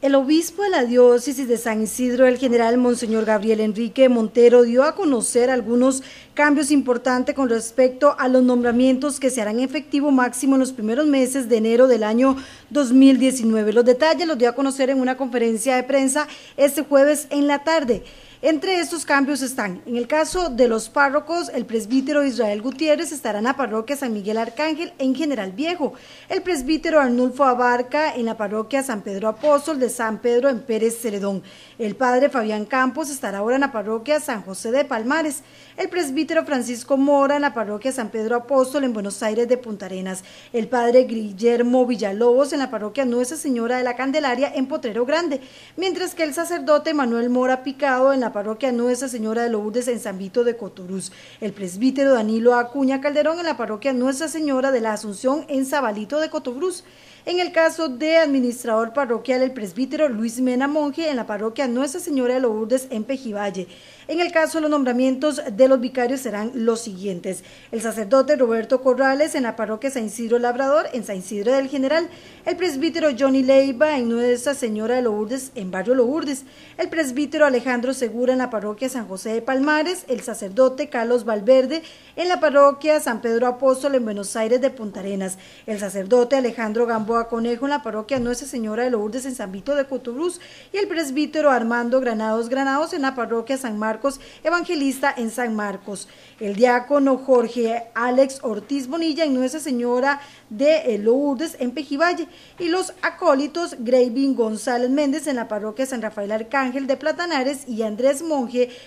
El obispo de la diócesis de San Isidro, el general Monseñor Gabriel Enrique Montero, dio a conocer algunos cambios importantes con respecto a los nombramientos que se harán efectivo máximo en los primeros meses de enero del año 2019. Los detalles los dio a conocer en una conferencia de prensa este jueves en la tarde. Entre estos cambios están, en el caso de los párrocos, el presbítero Israel Gutiérrez estará en la parroquia San Miguel Arcángel en General Viejo, el presbítero Arnulfo Abarca en la parroquia San Pedro Apóstol de San Pedro en Pérez Ceredón, el padre Fabián Campos estará ahora en la parroquia San José de Palmares, el presbítero Francisco Mora en la parroquia San Pedro Apóstol en Buenos Aires de Punta Arenas, el padre Guillermo Villalobos en la parroquia Nuestra Señora de la Candelaria en Potrero Grande, mientras que el sacerdote Manuel Mora Picado en la parroquia Nuestra Señora de Lourdes en San Vito de Cotoruz, el presbítero Danilo Acuña Calderón en la parroquia Nuestra Señora de la Asunción en Sabalito de cotoruz en el caso de administrador parroquial, el presbítero Luis Mena Monge en la parroquia Nuestra Señora de Lourdes en Pejivalle. En el caso, los nombramientos de los vicarios serán los siguientes. El sacerdote Roberto Corrales en la parroquia San Isidro Labrador en San Isidro del General. El presbítero Johnny Leiva en Nuestra Señora de Lourdes en Barrio Lourdes. El presbítero Alejandro en la parroquia San José de Palmares, el sacerdote Carlos Valverde en la parroquia San Pedro Apóstol en Buenos Aires de Punta Arenas, el sacerdote Alejandro Gamboa Conejo en la parroquia Nuestra Señora de Lourdes en San Vito de Coturruz y el presbítero Armando Granados Granados en la parroquia San Marcos Evangelista en San Marcos, el diácono Jorge Alex Ortiz Bonilla en Nuestra Señora de eh, Lourdes en Pejivalle y los acólitos Greivin González Méndez en la parroquia San Rafael Arcángel de Platanares y Andrés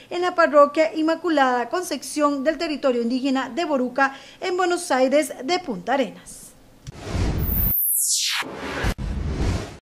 en la parroquia Inmaculada Concepción del territorio indígena de Boruca en Buenos Aires de Punta Arenas.